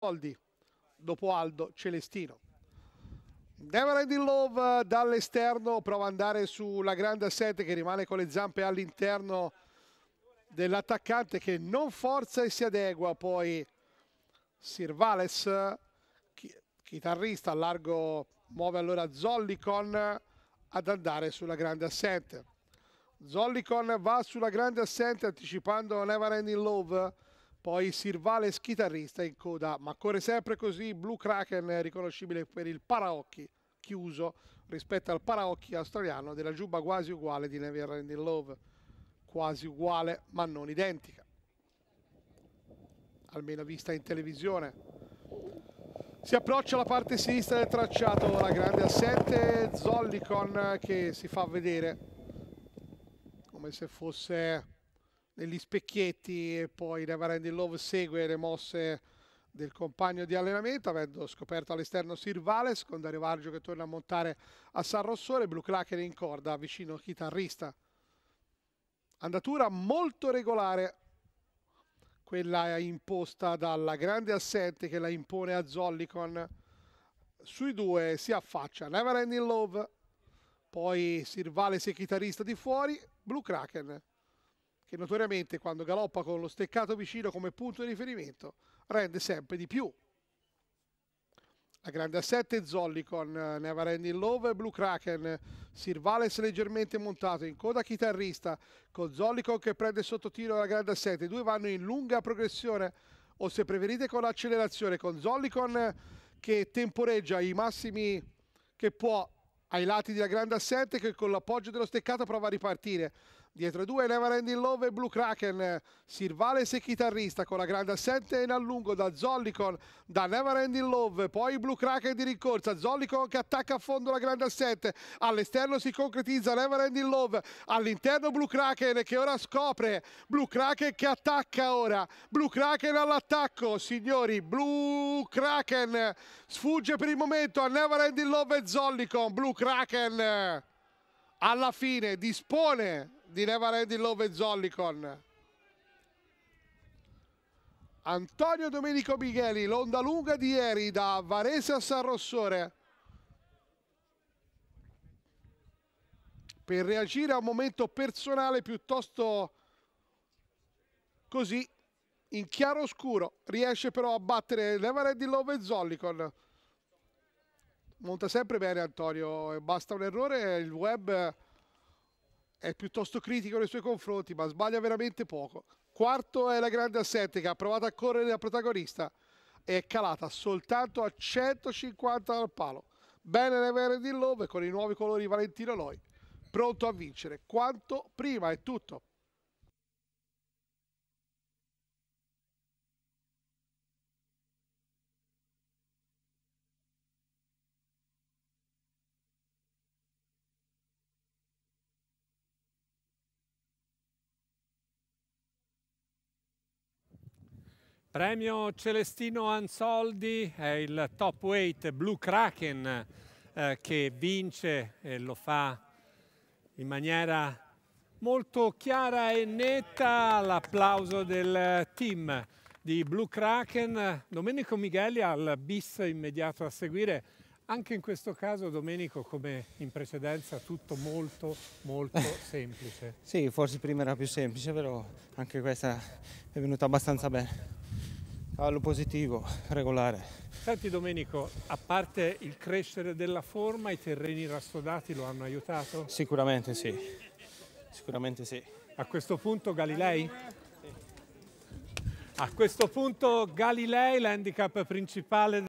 Soldi dopo Aldo Celestino. Demarand in Love eh, dall'esterno prova ad andare sulla grande assente che rimane con le zampe all'interno dell'attaccante che non forza e si adegua poi Sirvales chitarrista a largo muove allora Zollicon ad andare sulla grande assente Zollicon va sulla grande assente anticipando Never in Love poi Sirvales chitarrista in coda, ma corre sempre così, Blue Kraken riconoscibile per il paraocchi chiuso rispetto al paraocchi australiano della giubba quasi uguale di Never in Love, quasi uguale ma non identica, almeno vista in televisione. Si approccia alla parte sinistra del tracciato, la grande assente Zollicon che si fa vedere come se fosse negli specchietti e poi Neverending Love segue le mosse del compagno di allenamento, avendo scoperto all'esterno Sir Vales con Dario Vargio che torna a montare a San Rossore, Blue Clacker in corda vicino al chitarrista. Andatura molto regolare, quella imposta dalla grande assente che la impone a Zollicon. Sui due si affaccia Neverending Love, poi Sir Vales e chitarrista di fuori, Blue Kraken che notoriamente quando galoppa con lo steccato vicino come punto di riferimento rende sempre di più. La grande a 7 Zolli con eh, Never Ending Love, Blue Kraken, Sir Sirvales leggermente montato in coda chitarrista con Zollicon che prende sotto tiro la grande a 7, i due vanno in lunga progressione o se preferite con l'accelerazione con Zollicon eh, che temporeggia i massimi che può ai lati della grande a 7 che con l'appoggio dello steccato prova a ripartire Dietro i due Never in Love e Blue Kraken. Sirvales e chitarrista con la grande assente in allungo da Zollicon, da Never in Love, poi Blue Kraken di rincorsa, Zollicon che attacca a fondo la grande assente, all'esterno si concretizza Never in Love, all'interno Blue Kraken che ora scopre, Blue Kraken che attacca ora, Blue Kraken all'attacco, signori, Blue Kraken sfugge per il momento a Never in Love e Zollicon, Blue Kraken alla fine dispone di Nevarendi Love Zollicon. Antonio Domenico Micheli, l'onda lunga di ieri da Varese a San Rossore. Per reagire a un momento personale piuttosto così in chiaro scuro riesce però a battere Nevarendi Love Zollicon monta sempre bene Antonio basta un errore il web è piuttosto critico nei suoi confronti, ma sbaglia veramente poco. Quarto è la grande assente che ha provato a correre da protagonista e è calata soltanto a 150 dal palo. Bene Never di Love con i nuovi colori Valentino Loi, pronto a vincere. Quanto prima è tutto. Premio Celestino Ansoldi è il top weight Blue Kraken eh, che vince e lo fa in maniera molto chiara e netta. L'applauso del team di Blue Kraken. Domenico Micheli al bis immediato a seguire. Anche in questo caso, Domenico, come in precedenza, tutto molto, molto semplice. sì, forse prima era più semplice, però anche questa è venuta abbastanza bene allo positivo, regolare. Senti Domenico, a parte il crescere della forma, i terreni rassodati lo hanno aiutato? Sicuramente sì, sicuramente sì. A questo punto Galilei? A questo punto Galilei, l'handicap principale